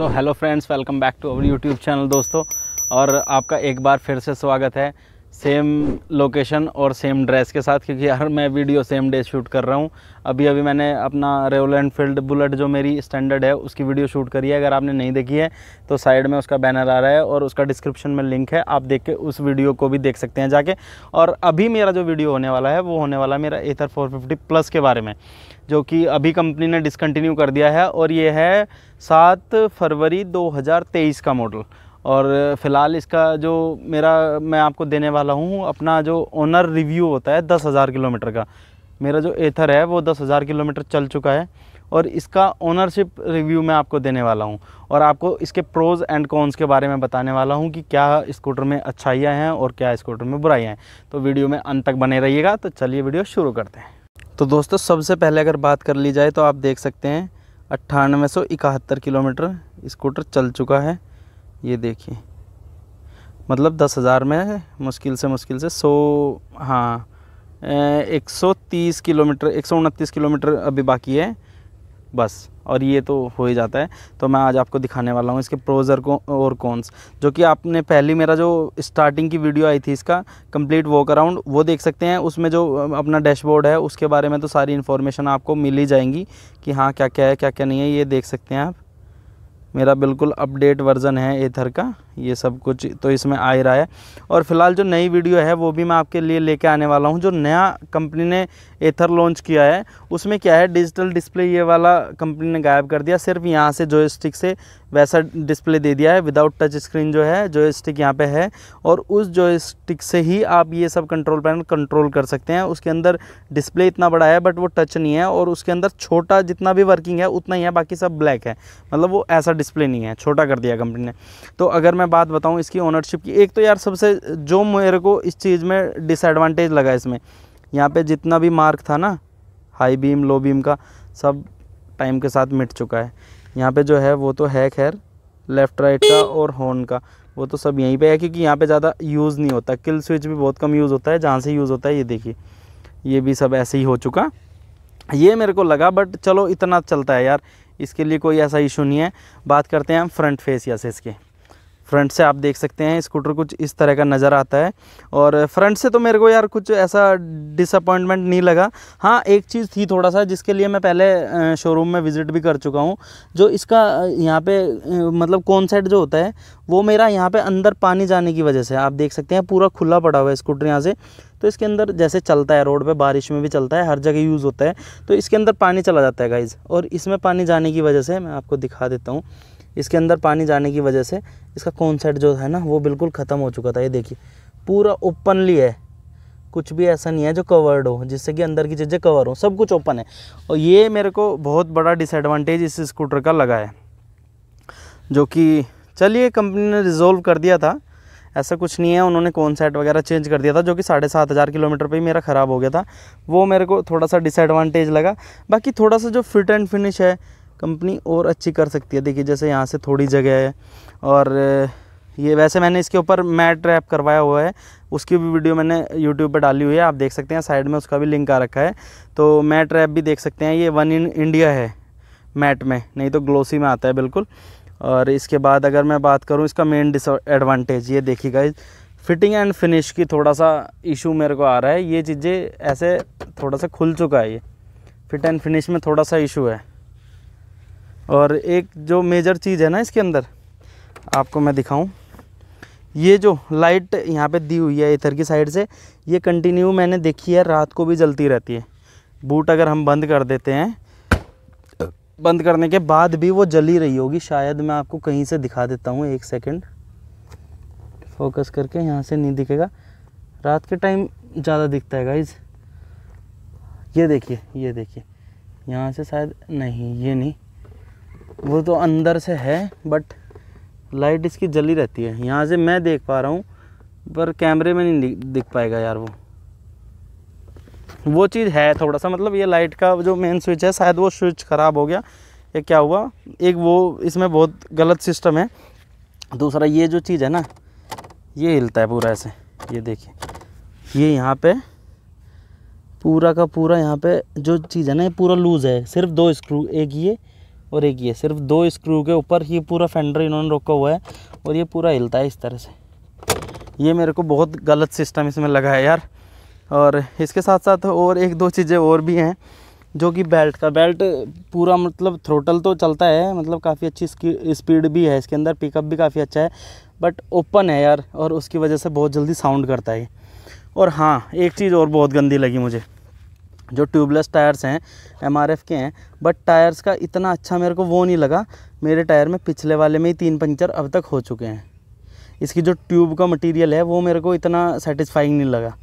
so hello friends welcome back to our YouTube channel दोस्तों और आपका एक बार फिर से स्वागत है सेम लोकेशन और सेम ड्रेस के साथ क्योंकि यार मैं वीडियो सेम डे शूट कर रहा हूँ अभी अभी मैंने अपना रेवल एनफील्ड बुलेट जो मेरी स्टैंडर्ड है उसकी वीडियो शूट करी है अगर आपने नहीं देखी है तो साइड में उसका बैनर आ रहा है और उसका डिस्क्रिप्शन में लिंक है आप देख के उस वीडियो को भी देख सकते हैं जाके और अभी मेरा जो वीडियो होने वाला है वो होने वाला है मेरा एथर फोर प्लस के बारे में जो कि अभी कंपनी ने डिसकंटिन्यू कर दिया है और ये है सात फरवरी दो का मॉडल और फ़िलहाल इसका जो मेरा मैं आपको देने वाला हूँ अपना जो ओनर रिव्यू होता है दस हज़ार किलोमीटर का मेरा जो एथर है वो दस हज़ार किलोमीटर चल चुका है और इसका ओनरशिप रिव्यू मैं आपको देने वाला हूँ और आपको इसके प्रोज़ एंड कॉन्स के बारे में बताने वाला हूँ कि क्या स्कूटर में अच्छाइयाँ हैं और क्या स्कूटर में बुराइयाँ हैं तो वीडियो में अंत तक बने रहिएगा तो चलिए वीडियो शुरू करते हैं तो दोस्तों सबसे पहले अगर बात कर ली जाए तो आप देख सकते हैं अट्ठानवे किलोमीटर स्कूटर चल चुका है ये देखिए मतलब दस हज़ार में मुश्किल से मुश्किल से सौ हाँ एक सौ तीस किलोमीटर एक सौ उनतीस किलोमीटर अभी बाकी है बस और ये तो हो ही जाता है तो मैं आज आपको दिखाने वाला हूँ इसके प्रोजर को और कौनस जो कि आपने पहली मेरा जो स्टार्टिंग की वीडियो आई थी इसका कंप्लीट वॉक अराउंड वो देख सकते हैं उसमें जो अपना डैशबोर्ड है उसके बारे में तो सारी इन्फॉर्मेशन आपको मिल ही जाएंगी कि हाँ क्या क्या है क्या क्या नहीं है ये देख सकते हैं आप मेरा बिल्कुल अपडेट वर्ज़न है एथर का ये सब कुछ तो इसमें आ ही रहा है और फिलहाल जो नई वीडियो है वो भी मैं आपके लिए लेके आने वाला हूँ जो नया कंपनी ने एथर लॉन्च किया है उसमें क्या है डिजिटल डिस्प्ले ये वाला कंपनी ने गायब कर दिया सिर्फ यहाँ से जो स्टिक से वैसा डिस्प्ले दे दिया है विदाउट टच स्क्रीन जो है जो स्टिक यहाँ पर है और उस जो स्टिक से ही आप ये सब कंट्रोल पैनल कंट्रोल कर सकते हैं उसके अंदर डिस्प्ले इतना बड़ा है बट वो टच नहीं है और उसके अंदर छोटा जितना भी वर्किंग है उतना ही है बाकी सब ब्लैक है मतलब वो ऐसा डिस्प्ले नहीं है छोटा कर दिया कंपनी ने तो अगर मैं बात बताऊँ इसकी ओनरशिप की एक तो यार सबसे जो मेरे को इस चीज़ में डिसएडवांटेज लगा इसमें यहाँ पे जितना भी मार्क था ना हाई बीम लो बीम का सब टाइम के साथ मिट चुका है यहाँ पे जो है वो तो है खैर लेफ़्ट राइट का और हॉर्न का वो तो सब यहीं पे है क्योंकि यहाँ पे ज़्यादा यूज़ नहीं होता किल स्विच भी बहुत कम यूज़ होता है जहाँ से यूज़ होता है ये देखिए ये भी सब ऐसे ही हो चुका ये मेरे को लगा बट चलो इतना चलता है यार इसके लिए कोई ऐसा इशू नहीं है बात करते हैं हम फ्रंट फेस या से इसके फ्रंट से आप देख सकते हैं स्कूटर कुछ इस तरह का नज़र आता है और फ्रंट से तो मेरे को यार कुछ ऐसा डिसअपॉइंटमेंट नहीं लगा हाँ एक चीज़ थी थोड़ा सा जिसके लिए मैं पहले शोरूम में विज़िट भी कर चुका हूँ जो इसका यहाँ पे मतलब कौन सेट जो होता है वो मेरा यहाँ पे अंदर पानी जाने की वजह से आप देख सकते हैं पूरा खुला पड़ा हुआ है स्कूटर यहाँ से तो इसके अंदर जैसे चलता है रोड पे बारिश में भी चलता है हर जगह यूज़ होता है तो इसके अंदर पानी चला जाता है गाइज़ और इसमें पानी जाने की वजह से मैं आपको दिखा देता हूँ इसके अंदर पानी जाने की वजह से इसका कॉन्सेट जो है ना वो बिल्कुल ख़त्म हो चुका था ये देखिए पूरा ओपनली है कुछ भी ऐसा नहीं है जो कवर्ड हो जिससे कि अंदर की चीज़ें कवर हो सब कुछ ओपन है और ये मेरे को बहुत बड़ा डिसएडवांटेज इस स्कूटर का लगा है जो कि चलिए कंपनी ने रिजोल्व कर दिया था ऐसा कुछ नहीं है उन्होंने कौन सेट वगैरह चेंज कर दिया था जो कि साढ़े सात हज़ार किलोमीटर पे ही मेरा ख़राब हो गया था वो मेरे को थोड़ा सा डिसएडवांटेज लगा बाकी थोड़ा सा जो फिट एंड फिनिश है कंपनी और अच्छी कर सकती है देखिए जैसे यहाँ से थोड़ी जगह है और ये वैसे मैंने इसके ऊपर मैट रैप करवाया हुआ है उसकी भी वीडियो मैंने यूट्यूब पर डाली हुई है आप देख सकते हैं साइड में उसका भी लिंक आ रखा है तो मैट रैप भी देख सकते हैं ये वन इन इंडिया है मैट में नहीं तो ग्लोसी में आता है बिल्कुल और इसके बाद अगर मैं बात करूँ इसका मेन एडवांटेज ये देखिएगा फिटिंग एंड फिनिश की थोड़ा सा इशू मेरे को आ रहा है ये चीज़ें ऐसे थोड़ा सा खुल चुका है ये फिट एंड फिनिश में थोड़ा सा इशू है और एक जो मेजर चीज़ है ना इसके अंदर आपको मैं दिखाऊँ ये जो लाइट यहाँ पे दी हुई है इधर की साइड से ये कंटिन्यू मैंने देखी है रात को भी जलती रहती है बूट अगर हम बंद कर देते हैं बंद करने के बाद भी वो जली रही होगी शायद मैं आपको कहीं से दिखा देता हूँ एक सेकेंड फोकस करके यहाँ से नहीं दिखेगा रात के टाइम ज़्यादा दिखता है गाइज ये देखिए ये देखिए यहाँ से शायद नहीं ये नहीं वो तो अंदर से है बट लाइट इसकी जली रहती है यहाँ से मैं देख पा रहा हूँ पर कैमरे में नहीं दिख पाएगा यार वो वो चीज़ है थोड़ा सा मतलब ये लाइट का जो मेन स्विच है शायद वो स्विच ख़राब हो गया या क्या हुआ एक वो इसमें बहुत गलत सिस्टम है दूसरा ये जो चीज़ है ना ये हिलता है पूरा ऐसे ये देखिए ये यहाँ पे पूरा का पूरा यहाँ पे जो चीज़ है ना ये पूरा लूज़ है सिर्फ दो स्क्रू एक ये और एक ये सिर्फ दो स्क्रू के ऊपर ही पूरा फेंडर इन्होंने रोका हुआ है और ये पूरा हिलता है इस तरह से ये मेरे को बहुत गलत सिस्टम इसमें लगा है यार और इसके साथ साथ और एक दो चीज़ें और भी हैं जो कि बेल्ट का बेल्ट पूरा मतलब थ्रोटल तो चलता है मतलब काफ़ी अच्छी स्पीड भी है इसके अंदर पिकअप भी काफ़ी अच्छा है बट ओपन है यार और उसकी वजह से बहुत जल्दी साउंड करता है और हाँ एक चीज़ और बहुत गंदी लगी मुझे जो ट्यूबलेस टायर्स हैं एम के हैं बट टायर्स का इतना अच्छा मेरे को वो नहीं लगा मेरे टायर में पिछले वाले में ही तीन पंचर अब तक हो चुके हैं इसकी जो ट्यूब का मटेरियल है वो मेरे को इतना सेटिस्फाइंग नहीं लगा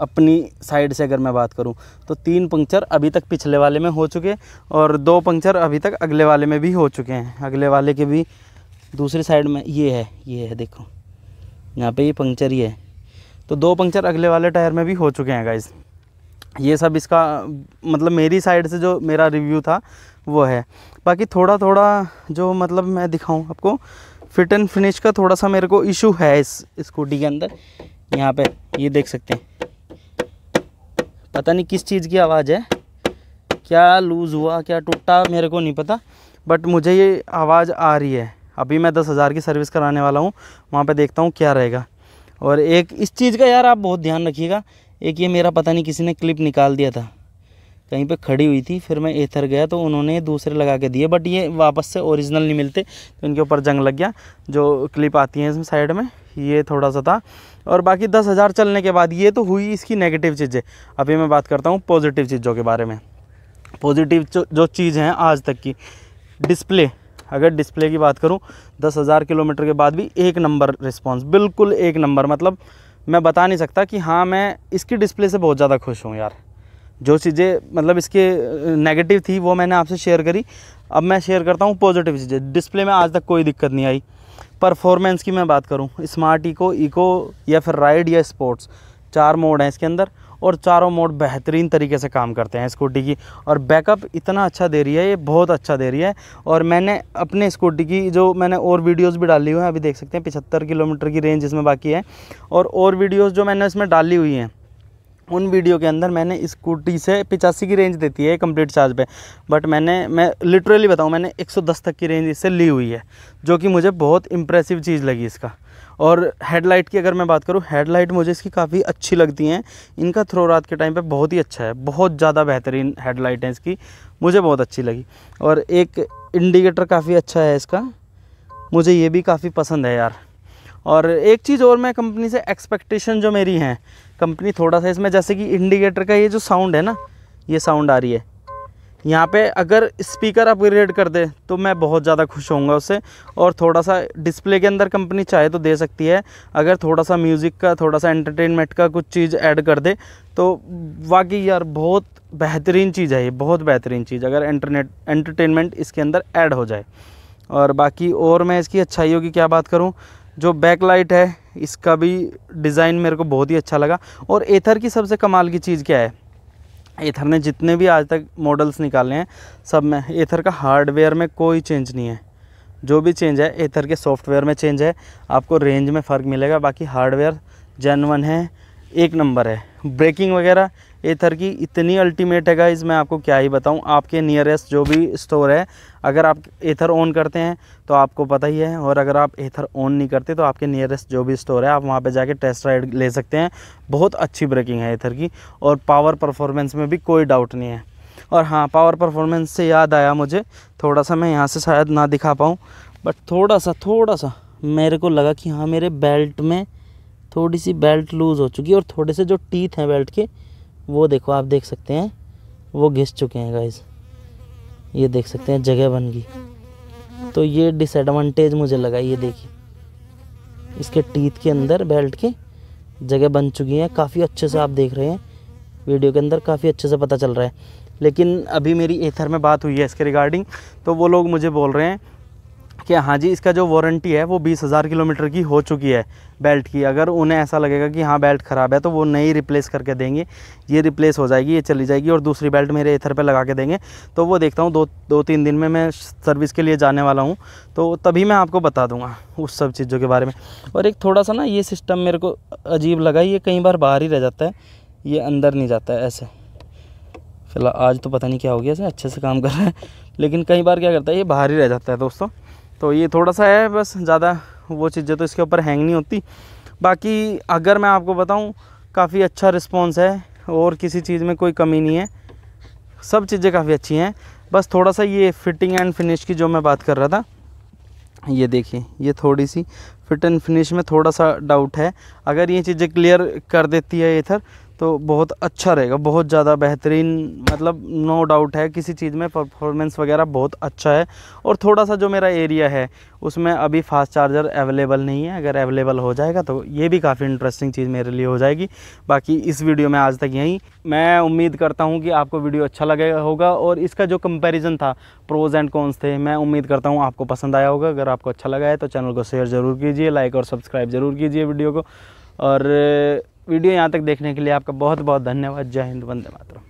अपनी साइड से अगर मैं बात करूं तो तीन पंक्चर अभी तक पिछले वाले में हो चुके और दो पंक्चर अभी तक अगले वाले में भी हो चुके हैं अगले वाले के भी दूसरी साइड में ये है ये है देखो यहाँ पे ये पंक्चर ही है तो दो पंक्चर अगले वाले टायर में भी हो चुके हैं गाइज़ ये सब इसका मतलब मेरी साइड से जो मेरा रिव्यू था वो है बाकी थोड़ा थोड़ा जो मतलब मैं दिखाऊं आपको फिट एंड फिनिश का थोड़ा सा मेरे को इशू है इस स्कूटी के अंदर यहाँ पे ये देख सकते हैं पता नहीं किस चीज़ की आवाज़ है क्या लूज़ हुआ क्या टूटा मेरे को नहीं पता बट मुझे ये आवाज़ आ रही है अभी मैं दस हज़ार की सर्विस कराने वाला हूँ वहाँ पे देखता हूँ क्या रहेगा और एक इस चीज़ का यार आप बहुत ध्यान रखिएगा एक ये मेरा पता नहीं किसी ने क्लिप निकाल दिया था कहीं पे खड़ी हुई थी फिर मैं एथर गया तो उन्होंने दूसरे लगा के दिए बट ये वापस से ओरिजिनल नहीं मिलते तो इनके ऊपर जंग लग गया जो क्लिप आती है इसमें साइड में ये थोड़ा सा था और बाकी दस हज़ार चलने के बाद ये तो हुई इसकी नेगेटिव चीज़ें अभी मैं बात करता हूँ पॉजिटिव चीज़ों के बारे में पॉजिटिव जो चीज़ हैं आज तक की डिस्प्ले अगर डिस्प्ले की बात करूँ दस हज़ार किलोमीटर के बाद भी एक नंबर रिस्पॉन्स बिल्कुल एक नंबर मतलब मैं बता नहीं सकता कि हाँ मैं इसकी डिस्प्ले से बहुत ज़्यादा खुश हूँ यार जो चीज़ें मतलब इसके नेगेटिव थी वो मैंने आपसे शेयर करी अब मैं शेयर करता हूँ पॉजिटिव चीज़ें डिस्प्ले में आज तक कोई दिक्कत नहीं आई परफॉर्मेंस की मैं बात करूँ स्मार्ट इको इको या फिर राइड या स्पोर्ट्स चार मोड हैं इसके अंदर और चारों मोड बेहतरीन तरीके से काम करते हैं स्कूटी की और बैकअप इतना अच्छा दे रही है ये बहुत अच्छा दे रही है और मैंने अपने स्कूटी की जो मैंने और वीडियोज़ भी डाली हुई हैं अभी देख सकते हैं पिछहत्तर किलोमीटर की रेंज इसमें बाकी है और और वीडियोज़ जो मैंने इसमें डाली हुई हैं उन वीडियो के अंदर मैंने स्कूटी से पिचासी की रेंज देती है कंप्लीट चार्ज पे बट मैंने मैं लिटरली बताऊँ मैंने 110 तक की रेंज इससे ली हुई है जो कि मुझे बहुत इंप्रेसिव चीज़ लगी इसका और हेडलाइट की अगर मैं बात करूँ हेडलाइट मुझे इसकी काफ़ी अच्छी लगती हैं इनका थ्रो रात के टाइम पे बहुत ही अच्छा है बहुत ज़्यादा बेहतरीन हेडलाइट है इसकी मुझे बहुत अच्छी लगी और एक इंडिकेटर काफ़ी अच्छा है इसका मुझे ये भी काफ़ी पसंद है यार और एक चीज़ और मैं कंपनी से एक्सपेक्टेशन जो मेरी हैं कंपनी थोड़ा सा इसमें जैसे कि इंडिकेटर का ये जो साउंड है ना ये साउंड आ रही है यहाँ पे अगर स्पीकर अपग्रेड कर दे तो मैं बहुत ज़्यादा खुश होऊंगा उससे और थोड़ा सा डिस्प्ले के अंदर कंपनी चाहे तो दे सकती है अगर थोड़ा सा म्यूज़िक का थोड़ा सा एंटरटेनमेंट का कुछ चीज़ ऐड कर दे तो वाकई यार बहुत बेहतरीन चीज़ है ये बहुत बेहतरीन चीज़ अगर इंटरनेट एंटरटेनमेंट इसके अंदर ऐड हो जाए और बाकी और मैं इसकी अच्छाइयों की क्या बात करूँ जो बैक लाइट है इसका भी डिज़ाइन मेरे को बहुत ही अच्छा लगा और एथर की सबसे कमाल की चीज़ क्या है एथर ने जितने भी आज तक मॉडल्स निकाले हैं सब में एथर का हार्डवेयर में कोई चेंज नहीं है जो भी चेंज है एथर के सॉफ्टवेयर में चेंज है आपको रेंज में फ़र्क मिलेगा बाकी हार्डवेयर जेनवन है एक नंबर है ब्रेकिंग वगैरह एथर की इतनी अल्टीमेट है गाइज़ मैं आपको क्या ही बताऊं आपके नियरेस्ट जो भी स्टोर है अगर आप एथर ऑन करते हैं तो आपको पता ही है और अगर आप एथर ऑन नहीं करते तो आपके नियरेस्ट जो भी स्टोर है आप वहां पे जाके टेस्ट राइड ले सकते हैं बहुत अच्छी ब्रेकिंग है एथर की और पावर परफॉर्मेंस में भी कोई डाउट नहीं है और हाँ पावर परफॉर्मेंस से याद आया मुझे थोड़ा सा मैं यहाँ से शायद ना दिखा पाऊँ बट थोड़ा सा थोड़ा सा मेरे को लगा कि हाँ मेरे बेल्ट में थोड़ी सी बेल्ट लूज़ हो चुकी है और थोड़े से जो टीथ हैं बेल्ट के वो देखो आप देख सकते हैं वो घिस चुके हैं गाइज ये देख सकते हैं जगह बन गई तो ये डिसएडवांटेज मुझे लगा ये देखिए इसके टीथ के अंदर बेल्ट के जगह बन चुकी हैं काफ़ी अच्छे से आप देख रहे हैं वीडियो के अंदर काफ़ी अच्छे से पता चल रहा है लेकिन अभी मेरी एथर में बात हुई है इसके रिगार्डिंग तो वो लोग मुझे बोल रहे हैं कि हाँ जी इसका जो वारंटी है वो बीस हज़ार किलोमीटर की हो चुकी है बेल्ट की अगर उन्हें ऐसा लगेगा कि हाँ बेल्ट ख़राब है तो वो नई रिप्लेस करके देंगे ये रिप्लेस हो जाएगी ये चली जाएगी और दूसरी बेल्ट मेरे इथर पे लगा के देंगे तो वो देखता हूँ दो दो तीन दिन में मैं सर्विस के लिए जाने वाला हूँ तो तभी मैं आपको बता दूँगा उस सब चीज़ों के बारे में और एक थोड़ा सा ना ये सिस्टम मेरे को अजीब लगा ये कई बार बाहर ही रह जाता है ये अंदर नहीं जाता है ऐसे फिलहाल आज तो पता नहीं क्या हो गया ऐसे अच्छे से काम कर रहा है लेकिन कई बार क्या करता है ये बाहर ही रह जाता है दोस्तों तो ये थोड़ा सा है बस ज़्यादा वो चीज़ें तो इसके ऊपर हैंग नहीं होती बाकी अगर मैं आपको बताऊँ काफ़ी अच्छा रिस्पॉन्स है और किसी चीज़ में कोई कमी नहीं है सब चीज़ें काफ़ी अच्छी हैं बस थोड़ा सा ये फिटिंग एंड फिनिश की जो मैं बात कर रहा था ये देखिए ये थोड़ी सी फिट एंड फिनिश में थोड़ा सा डाउट है अगर ये चीज़ें क्लियर कर देती है इधर तो बहुत अच्छा रहेगा बहुत ज़्यादा बेहतरीन मतलब नो डाउट है किसी चीज़ में परफॉर्मेंस वगैरह बहुत अच्छा है और थोड़ा सा जो मेरा एरिया है उसमें अभी फास्ट चार्जर अवेलेबल नहीं है अगर अवेलेबल हो जाएगा तो ये भी काफ़ी इंटरेस्टिंग चीज़ मेरे लिए हो जाएगी बाकी इस वीडियो में आज तक यहीं मैं उम्मीद करता हूँ कि आपको वीडियो अच्छा लगेगा होगा और इसका जो कंपेरिजन था प्रोज़ एंड कॉन्स थे मैं उम्मीद करता हूँ आपको पसंद आया होगा अगर आपको अच्छा लगा है तो चैनल को शेयर ज़रूर कीजिए लाइक और सब्सक्राइब ज़रूर कीजिए वीडियो को और वीडियो यहाँ तक देखने के लिए आपका बहुत बहुत धन्यवाद जय हिंद वंदे मातरम